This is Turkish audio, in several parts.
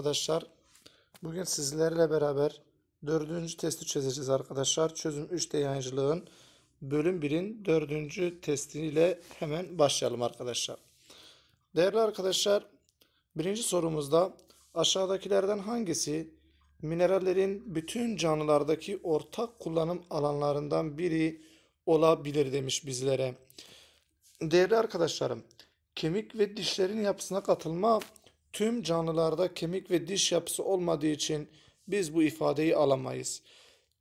arkadaşlar. Bugün sizlerle beraber dördüncü testi çözeceğiz arkadaşlar. Çözüm 3 yayıncılığın bölüm 1'in dördüncü testiyle hemen başlayalım arkadaşlar. Değerli arkadaşlar birinci sorumuzda aşağıdakilerden hangisi minerallerin bütün canlılardaki ortak kullanım alanlarından biri olabilir demiş bizlere. Değerli arkadaşlarım kemik ve dişlerin yapısına katılma Tüm canlılarda kemik ve diş yapısı olmadığı için biz bu ifadeyi alamayız.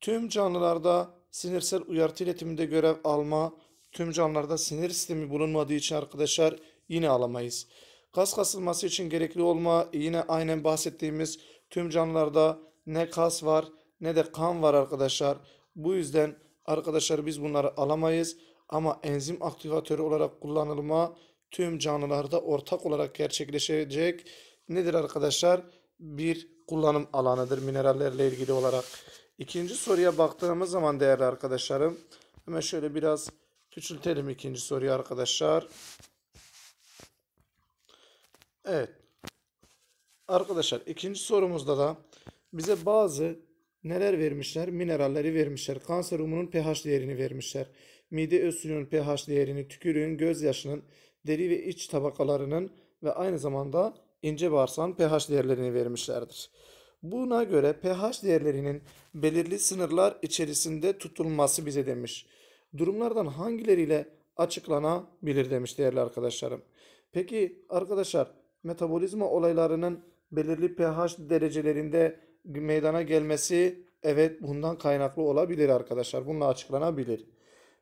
Tüm canlılarda sinirsel uyartı iletiminde görev alma, tüm canlılarda sinir sistemi bulunmadığı için arkadaşlar yine alamayız. Kas kasılması için gerekli olma yine aynen bahsettiğimiz tüm canlılarda ne kas var ne de kan var arkadaşlar. Bu yüzden arkadaşlar biz bunları alamayız ama enzim aktivatörü olarak kullanılma tüm canlılarda ortak olarak gerçekleşecek nedir arkadaşlar? Bir kullanım alanıdır minerallerle ilgili olarak. İkinci soruya baktığımız zaman değerli arkadaşlarım hemen şöyle biraz küçültelim ikinci soruyu arkadaşlar. Evet. Arkadaşlar ikinci sorumuzda da bize bazı neler vermişler? Mineralleri vermişler. Kanserumunun pH değerini vermişler. Mide öz pH değerini, tükürüğün, gözyaşının, deri ve iç tabakalarının ve aynı zamanda ince bağırsağın pH değerlerini vermişlerdir. Buna göre pH değerlerinin belirli sınırlar içerisinde tutulması bize demiş. Durumlardan hangileriyle açıklanabilir demiş değerli arkadaşlarım. Peki arkadaşlar metabolizma olaylarının belirli pH derecelerinde meydana gelmesi evet bundan kaynaklı olabilir arkadaşlar. Bununla açıklanabilir.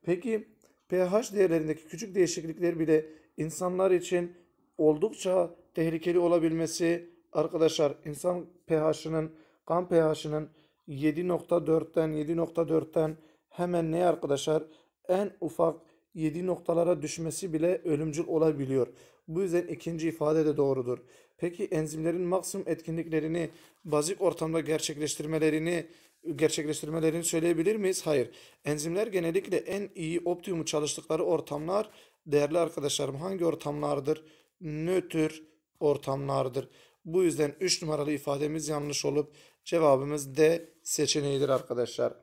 Peki pH değerlerindeki küçük değişiklikler bile insanlar için oldukça tehlikeli olabilmesi arkadaşlar insan pH'ının kan pH'ının 7.4'ten 7.4'ten hemen ne arkadaşlar en ufak 7 noktalara düşmesi bile ölümcül olabiliyor. Bu yüzden ikinci ifade de doğrudur. Peki enzimlerin maksimum etkinliklerini bazik ortamda gerçekleştirmelerini gerçekleştirmelerini söyleyebilir miyiz? Hayır. Enzimler genellikle en iyi optimum çalıştıkları ortamlar değerli arkadaşlarım hangi ortamlardır? Nötr ortamlardır. Bu yüzden 3 numaralı ifademiz yanlış olup cevabımız D seçeneğidir arkadaşlar.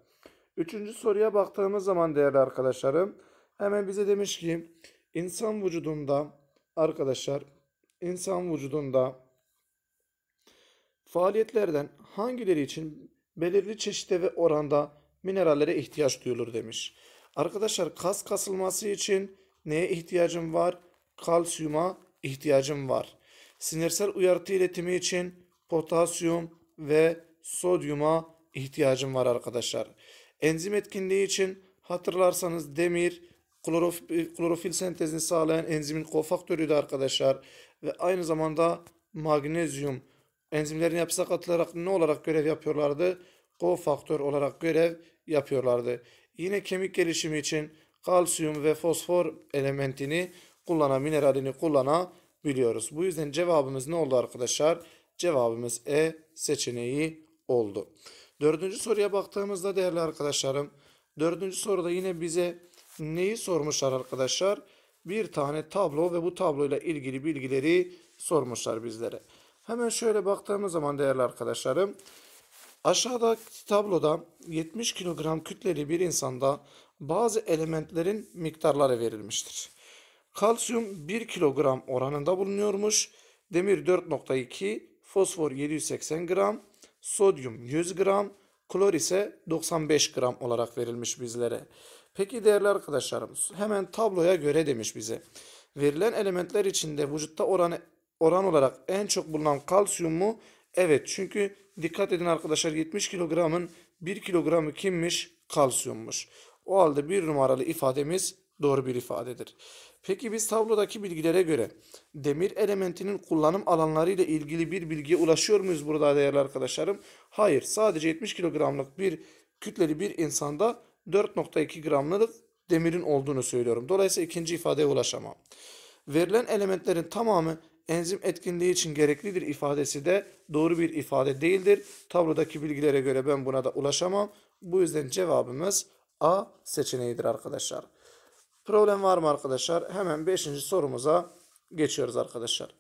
Üçüncü soruya baktığımız zaman değerli arkadaşlarım hemen bize demiş ki insan vücudunda arkadaşlar insan vücudunda faaliyetlerden hangileri için belirli çeşitte ve oranda minerallere ihtiyaç duyulur demiş. Arkadaşlar kas kasılması için neye ihtiyacım var? Kalsiyuma ihtiyacım var. Sinirsel uyarıtı iletimi için potasyum ve sodyuma ihtiyacım var arkadaşlar. Enzim etkinliği için hatırlarsanız demir klorof klorofil sentezini sağlayan enzimin kofaktörüydü arkadaşlar. Ve aynı zamanda magnezyum enzimlerin yapısına katılarak ne olarak görev yapıyorlardı? Kofaktör olarak görev yapıyorlardı. Yine kemik gelişimi için kalsiyum ve fosfor elementini kullanan mineralini kullanabiliyoruz. Bu yüzden cevabımız ne oldu arkadaşlar? Cevabımız E seçeneği oldu. Dördüncü soruya baktığımızda değerli arkadaşlarım. Dördüncü soruda yine bize neyi sormuşlar arkadaşlar? Bir tane tablo ve bu tabloyla ilgili bilgileri sormuşlar bizlere. Hemen şöyle baktığımız zaman değerli arkadaşlarım. Aşağıdaki tabloda 70 kilogram kütleli bir insanda bazı elementlerin miktarları verilmiştir. Kalsiyum 1 kilogram oranında bulunuyormuş. Demir 4.2, fosfor 780 gram, sodyum 100 gram, klor ise 95 gram olarak verilmiş bizlere. Peki değerli arkadaşlarımız hemen tabloya göre demiş bize. Verilen elementler içinde vücutta oranı, oran olarak en çok bulunan kalsiyum mu? Evet çünkü dikkat edin arkadaşlar 70 kilogramın 1 kilogramı kimmiş? Kalsiyummuş. O halde bir numaralı ifademiz doğru bir ifadedir. Peki biz tablodaki bilgilere göre demir elementinin kullanım alanları ile ilgili bir bilgiye ulaşıyor muyuz burada değerli arkadaşlarım? Hayır. Sadece 70 kilogramlık bir kütleli bir insanda 4.2 gramlık demirin olduğunu söylüyorum. Dolayısıyla ikinci ifadeye ulaşamam. Verilen elementlerin tamamı enzim etkinliği için gereklidir ifadesi de doğru bir ifade değildir. Tablodaki bilgilere göre ben buna da ulaşamam. Bu yüzden cevabımız A seçeneğidir arkadaşlar. Problem var mı arkadaşlar? Hemen 5. sorumuza geçiyoruz arkadaşlar.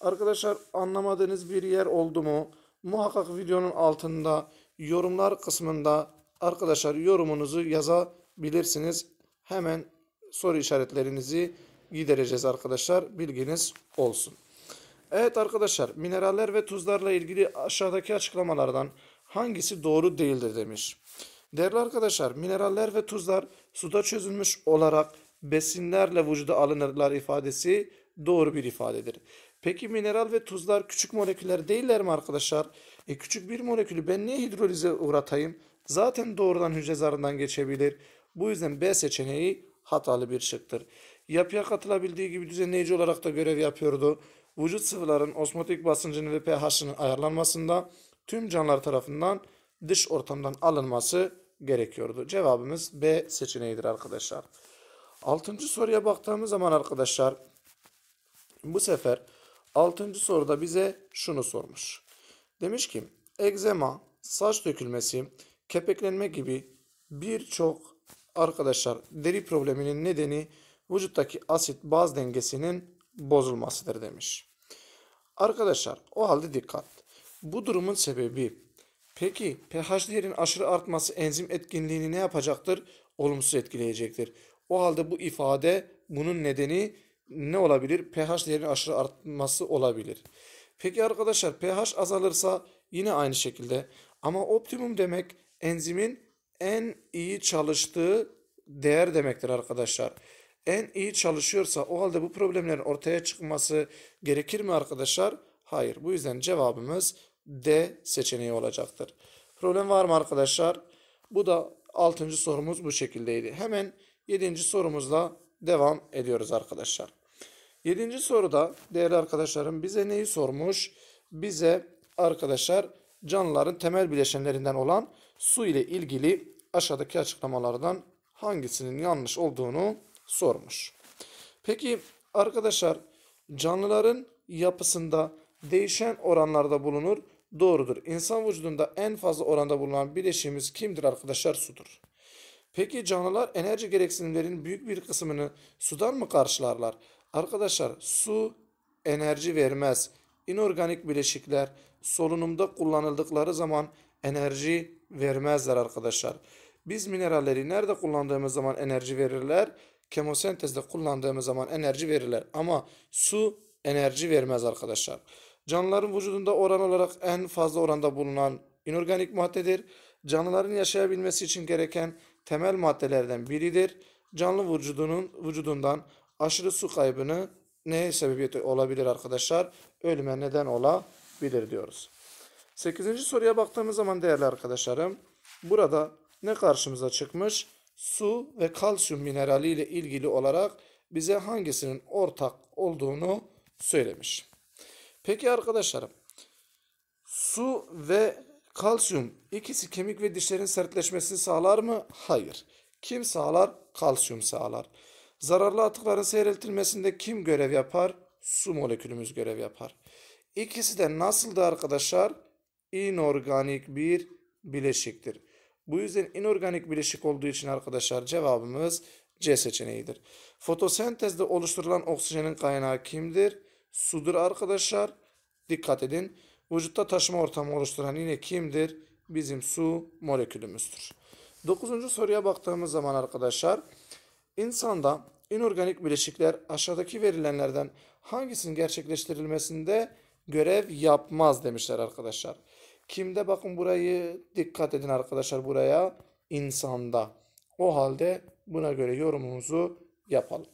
Arkadaşlar anlamadığınız bir yer oldu mu? Muhakkak videonun altında yorumlar kısmında arkadaşlar yorumunuzu yazabilirsiniz. Hemen soru işaretlerinizi gidereceğiz arkadaşlar. Bilginiz olsun. Evet arkadaşlar mineraller ve tuzlarla ilgili aşağıdaki açıklamalardan hangisi doğru değildir demiş. Değerli arkadaşlar mineraller ve tuzlar suda çözülmüş olarak besinlerle vücuda alınırlar ifadesi doğru bir ifadedir. Peki mineral ve tuzlar küçük moleküller değiller mi arkadaşlar? E, küçük bir molekülü ben niye hidrolize uğratayım? Zaten doğrudan hücre zarından geçebilir. Bu yüzden B seçeneği hatalı bir şıktır. Yapıya katılabildiği gibi düzenleyici olarak da görev yapıyordu. Vücut sıvıların osmotik basıncının ve pH'inin ayarlanmasında tüm canlılar tarafından dış ortamdan alınması gerekiyordu. Cevabımız B seçeneğidir arkadaşlar. Altıncı soruya baktığımız zaman arkadaşlar bu sefer altıncı soruda bize şunu sormuş. Demiş ki egzema, saç dökülmesi, kepeklenme gibi birçok arkadaşlar deri probleminin nedeni vücuttaki asit baz dengesinin bozulmasıdır demiş. Arkadaşlar o halde dikkat. Bu durumun sebebi Peki pH değerinin aşırı artması enzim etkinliğini ne yapacaktır? Olumsuz etkileyecektir. O halde bu ifade bunun nedeni ne olabilir? pH değerinin aşırı artması olabilir. Peki arkadaşlar pH azalırsa yine aynı şekilde ama optimum demek enzimin en iyi çalıştığı değer demektir arkadaşlar. En iyi çalışıyorsa o halde bu problemlerin ortaya çıkması gerekir mi arkadaşlar? Hayır. Bu yüzden cevabımız D seçeneği olacaktır. Problem var mı arkadaşlar? Bu da 6. sorumuz bu şekildeydi. Hemen 7. sorumuzla devam ediyoruz arkadaşlar. 7. soruda değerli arkadaşlarım bize neyi sormuş? Bize arkadaşlar canlıların temel bileşenlerinden olan su ile ilgili aşağıdaki açıklamalardan hangisinin yanlış olduğunu sormuş. Peki arkadaşlar canlıların yapısında değişen oranlarda bulunur doğrudur. İnsan vücudunda en fazla oranda bulunan bileşiğimiz kimdir arkadaşlar? Sudur. Peki canlılar enerji gereksinimlerinin büyük bir kısmını sudan mı karşılarlar? Arkadaşlar su enerji vermez. İnorganik bileşikler solunumda kullanıldıkları zaman enerji vermezler arkadaşlar. Biz mineralleri nerede kullandığımız zaman enerji verirler? Kemosentezde kullandığımız zaman enerji verirler. Ama su enerji vermez arkadaşlar. Canlıların vücudunda oran olarak en fazla oranda bulunan inorganik maddedir. Canlıların yaşayabilmesi için gereken temel maddelerden biridir. Canlı vücudunun vücudundan aşırı su kaybını neye sebebiyet olabilir arkadaşlar? Ölüme neden olabilir diyoruz. 8. soruya baktığımız zaman değerli arkadaşlarım burada ne karşımıza çıkmış? Su ve kalsiyum minerali ile ilgili olarak bize hangisinin ortak olduğunu söylemiş. Peki arkadaşlarım su ve kalsiyum ikisi kemik ve dişlerin sertleşmesini sağlar mı? Hayır. Kim sağlar? Kalsiyum sağlar. Zararlı atıkların seyreltilmesinde kim görev yapar? Su molekülümüz görev yapar. İkisi de nasıl da arkadaşlar? İnorganik bir bileşiktir. Bu yüzden inorganik bileşik olduğu için arkadaşlar cevabımız C seçeneğidir. Fotosentezde oluşturulan oksijenin kaynağı kimdir? sudur arkadaşlar. Dikkat edin. Vücutta taşıma ortamı oluşturan yine kimdir? Bizim su molekülümüzdür. Dokuzuncu soruya baktığımız zaman arkadaşlar insanda inorganik bileşikler aşağıdaki verilenlerden hangisinin gerçekleştirilmesinde görev yapmaz demişler arkadaşlar. Kimde bakın burayı dikkat edin arkadaşlar buraya insanda. O halde buna göre yorumumuzu yapalım.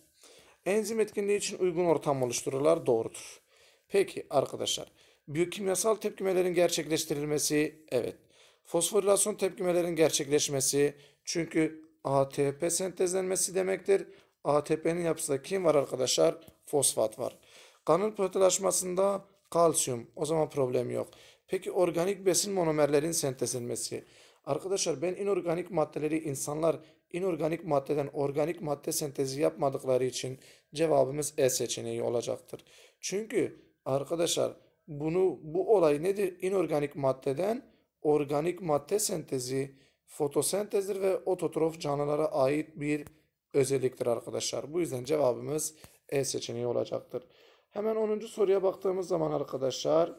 Enzim etkinliği için uygun ortam oluştururlar doğrudur. Peki arkadaşlar biyokimyasal tepkimelerin gerçekleştirilmesi evet. Fosforilasyon tepkimelerin gerçekleşmesi çünkü ATP sentezlenmesi demektir. ATP'nin yapısında kim var arkadaşlar? Fosfat var. Kanın pıhtılaşmasında kalsiyum o zaman problem yok. Peki organik besin monomerlerin sentezlenmesi. Arkadaşlar ben inorganik maddeleri insanlar inorganik maddeden organik madde sentezi yapmadıkları için cevabımız E seçeneği olacaktır. Çünkü arkadaşlar bunu bu olay nedir? İnorganik maddeden organik madde sentezi fotosentezdir ve ototrof canlılara ait bir özelliktir arkadaşlar. Bu yüzden cevabımız E seçeneği olacaktır. Hemen 10. soruya baktığımız zaman arkadaşlar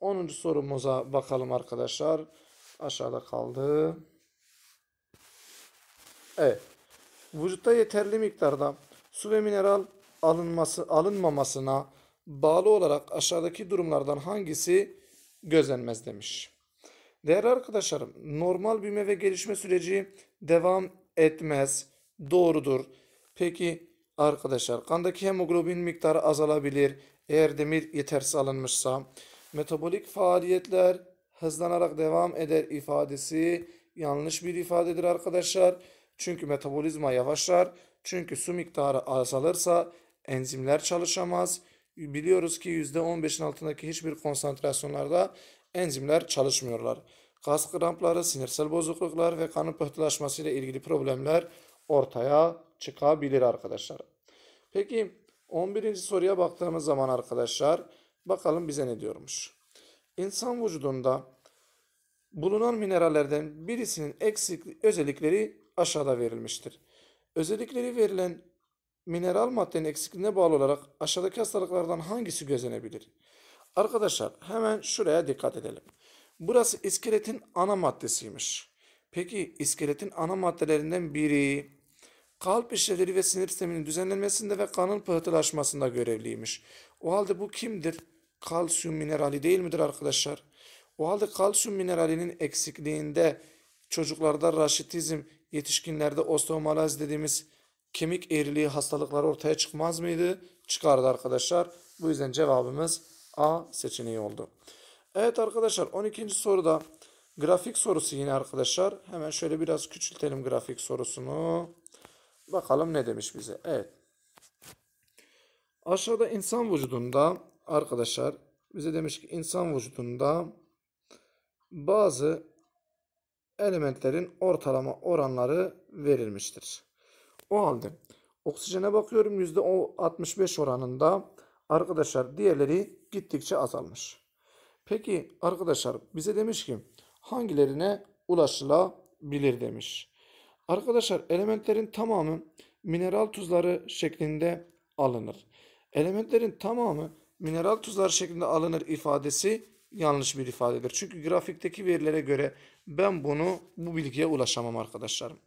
10. sorumuza bakalım arkadaşlar. Aşağıda kaldı. Evet. Vücutta yeterli miktarda su ve mineral alınması alınmamasına bağlı olarak aşağıdaki durumlardan hangisi gözlenmez demiş. Değerli arkadaşlarım, normal büyüme ve gelişme süreci devam etmez. Doğrudur. Peki arkadaşlar, kandaki hemoglobin miktarı azalabilir eğer demir yetersiz alınmışsa. Metabolik faaliyetler hızlanarak devam eder ifadesi yanlış bir ifadedir arkadaşlar. Çünkü metabolizma yavaşlar. Çünkü su miktarı azalırsa enzimler çalışamaz. Biliyoruz ki %15'in altındaki hiçbir konsantrasyonlarda enzimler çalışmıyorlar. Kas krampları, sinirsel bozukluklar ve kanın pıhtılaşması ile ilgili problemler ortaya çıkabilir arkadaşlar. Peki 11. soruya baktığımız zaman arkadaşlar bakalım bize ne diyormuş. İnsan vücudunda bulunan minerallerden birisinin eksik özellikleri aşağıda verilmiştir. Özellikleri verilen mineral maddenin eksikliğine bağlı olarak aşağıdaki hastalıklardan hangisi gözlenebilir? Arkadaşlar hemen şuraya dikkat edelim. Burası iskeletin ana maddesiymiş. Peki iskeletin ana maddelerinden biri kalp işlevleri ve sinir sisteminin düzenlenmesinde ve kanın pıhtılaşmasında görevliymiş. O halde bu kimdir? Kalsiyum minerali değil midir arkadaşlar? O halde kalsiyum mineralinin eksikliğinde çocuklarda raşitizm yetişkinlerde osteomalaz dediğimiz kemik eğriliği hastalıkları ortaya çıkmaz mıydı? Çıkardı arkadaşlar. Bu yüzden cevabımız A seçeneği oldu. Evet arkadaşlar 12. soruda grafik sorusu yine arkadaşlar. Hemen şöyle biraz küçültelim grafik sorusunu. Bakalım ne demiş bize. Evet. Aşağıda insan vücudunda arkadaşlar bize demiş ki insan vücudunda bazı elementlerin ortalama oranları verilmiştir. O halde oksijene bakıyorum %65 oranında arkadaşlar diğerleri gittikçe azalmış. Peki arkadaşlar bize demiş ki hangilerine ulaşılabilir demiş. Arkadaşlar elementlerin tamamı mineral tuzları şeklinde alınır. Elementlerin tamamı mineral tuzlar şeklinde alınır ifadesi yanlış bir ifadedir. Çünkü grafikteki verilere göre ben bunu bu bilgiye ulaşamam arkadaşlarım.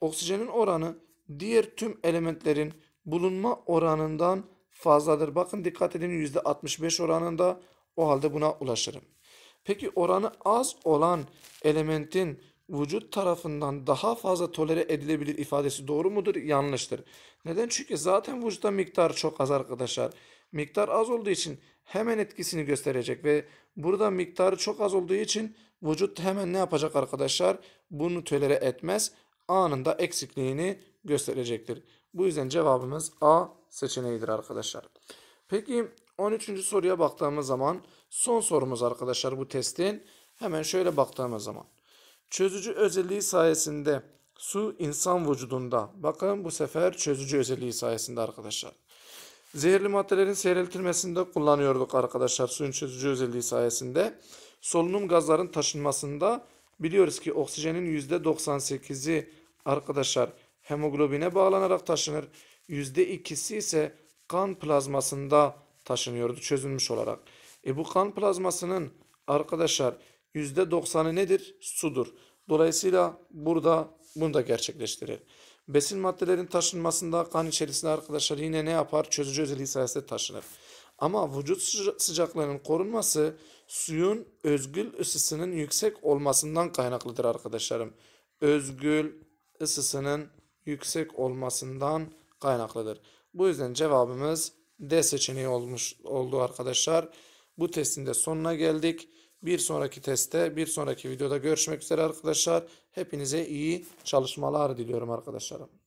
Oksijenin oranı diğer tüm elementlerin bulunma oranından fazladır. Bakın dikkat edin %65 oranında o halde buna ulaşırım. Peki oranı az olan elementin vücut tarafından daha fazla tolere edilebilir ifadesi doğru mudur? Yanlıştır. Neden? Çünkü zaten vücutta miktar çok az arkadaşlar miktar az olduğu için hemen etkisini gösterecek ve burada miktarı çok az olduğu için vücut hemen ne yapacak arkadaşlar? Bunu tölere etmez anında eksikliğini gösterecektir. Bu yüzden cevabımız A seçeneğidir arkadaşlar. Peki 13. soruya baktığımız zaman son sorumuz arkadaşlar bu testin. Hemen şöyle baktığımız zaman. Çözücü özelliği sayesinde su insan vücudunda. Bakın bu sefer çözücü özelliği sayesinde arkadaşlar. Zehirli maddelerin seyreltilmesinde kullanıyorduk arkadaşlar suyun çözücü özelliği sayesinde. Solunum gazların taşınmasında biliyoruz ki oksijenin %98'i arkadaşlar hemoglobine bağlanarak taşınır. %2'si ise kan plazmasında taşınıyordu çözülmüş olarak. E bu kan plazmasının arkadaşlar %90'ı nedir? Sudur. Dolayısıyla burada bunu da gerçekleştirir. Besin maddelerin taşınmasında kan içerisinde arkadaşlar yine ne yapar? Çözücü özelliği sayesinde taşınır. Ama vücut sıcaklığının korunması suyun özgül ısısının yüksek olmasından kaynaklıdır arkadaşlarım. Özgül ısısının yüksek olmasından kaynaklıdır. Bu yüzden cevabımız D seçeneği olmuş oldu arkadaşlar. Bu testin de sonuna geldik. Bir sonraki testte, bir sonraki videoda görüşmek üzere arkadaşlar. Hepinize iyi çalışmalar diliyorum arkadaşlarım.